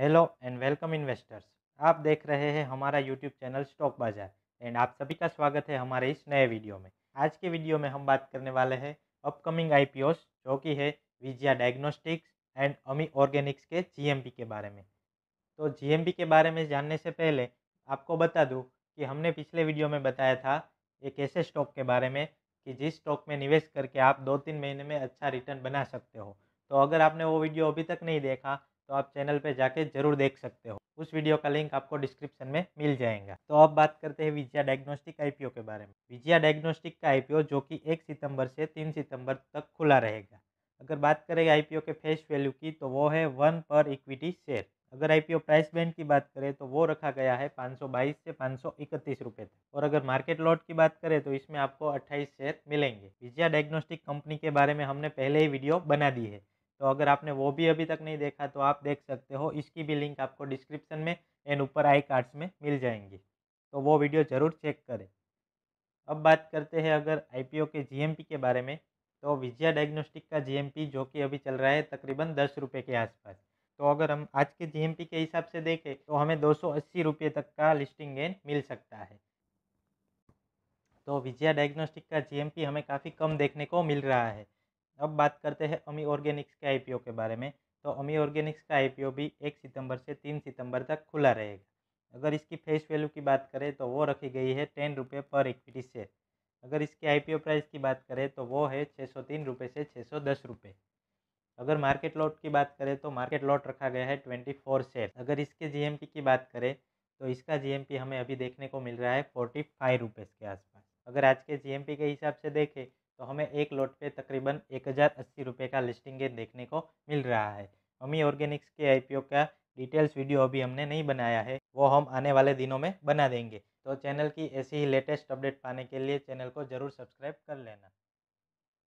hello and welcome investors आप देख रहे हैं हमारा YouTube channel stock Bazaar and आप सभी का स्वागत है हमारे इस नए वीडियो में आज के वीडियो में हम बात करने वाले हैं अपकमिंग आई जो कि है Vijaya diagnostics and Ami organics के जी के बारे में तो जी के बारे में जानने से पहले आपको बता दूँ कि हमने पिछले वीडियो में बताया था एक ऐसे स्टॉक के बारे में कि जिस स्टॉक में निवेश करके आप दो तीन महीने में अच्छा रिटर्न बना सकते हो तो अगर आपने वो वीडियो अभी तक नहीं देखा तो आप चैनल पे जाके ज़रूर देख सकते हो उस वीडियो का लिंक आपको डिस्क्रिप्शन में मिल जाएगा तो अब बात करते हैं विजया डायग्नोस्टिक आईपीओ के बारे में विजया डायग्नोस्टिक का आईपीओ जो कि एक सितंबर से तीन सितंबर तक खुला रहेगा अगर बात करें आईपीओ के फेस वैल्यू की तो वो है वन पर इक्विटी शेयर अगर आईपीओ प्राइस बैंड की बात करें तो वो रखा गया है 522 से पाँच रुपए तक और अगर मार्केट लॉट की बात करें तो इसमें आपको 28 शेयर मिलेंगे विजया डायग्नोस्टिक कंपनी के बारे में हमने पहले ही वीडियो बना दी है तो अगर आपने वो भी अभी तक नहीं देखा तो आप देख सकते हो इसकी भी लिंक आपको डिस्क्रिप्शन में एंड ऊपर आई कार्ड्स में मिल जाएंगी तो वो वीडियो ज़रूर चेक करें अब बात करते हैं अगर आई के जी के बारे में तो विजया डायग्नोस्टिक का जी जो कि अभी चल रहा है तकरीबन दस रुपये के आसपास तो अगर हम आज के जी के हिसाब से देखें तो हमें दो सौ रुपये तक का लिस्टिंग गेन मिल सकता है तो विजया डायग्नोस्टिक का जी हमें काफ़ी कम देखने को मिल रहा है अब बात करते हैं अमी ऑर्गेनिक्स के आईपीओ के बारे में तो अमी ऑर्गेनिक्स का आईपीओ भी एक सितंबर से तीन सितंबर तक खुला रहेगा अगर इसकी फेस वैल्यू की बात करें तो वो रखी गई है टेन रुपये पर इक्विटी शेयर अगर इसके आईपीओ प्राइस की बात करें तो वो है छः सौ तीन रुपये से छः सौ दस रुपये अगर मार्केट लॉट की बात करें तो मार्केट लॉट रखा गया है ट्वेंटी फोर शेयर अगर इसके जी की बात करें तो इसका जी हमें अभी देखने को मिल रहा है फोर्टी फाइव के आसपास अगर आज के जी के हिसाब से देखें तो हमें एक लोट पे तकरीबन एक हज़ार अस्सी रुपये का लिस्टिंग गेन देखने को मिल रहा है अमी ऑर्गेनिक्स के आई का डिटेल्स वीडियो अभी हमने नहीं बनाया है वो हम आने वाले दिनों में बना देंगे तो चैनल की ऐसी ही लेटेस्ट अपडेट पाने के लिए चैनल को ज़रूर सब्सक्राइब कर लेना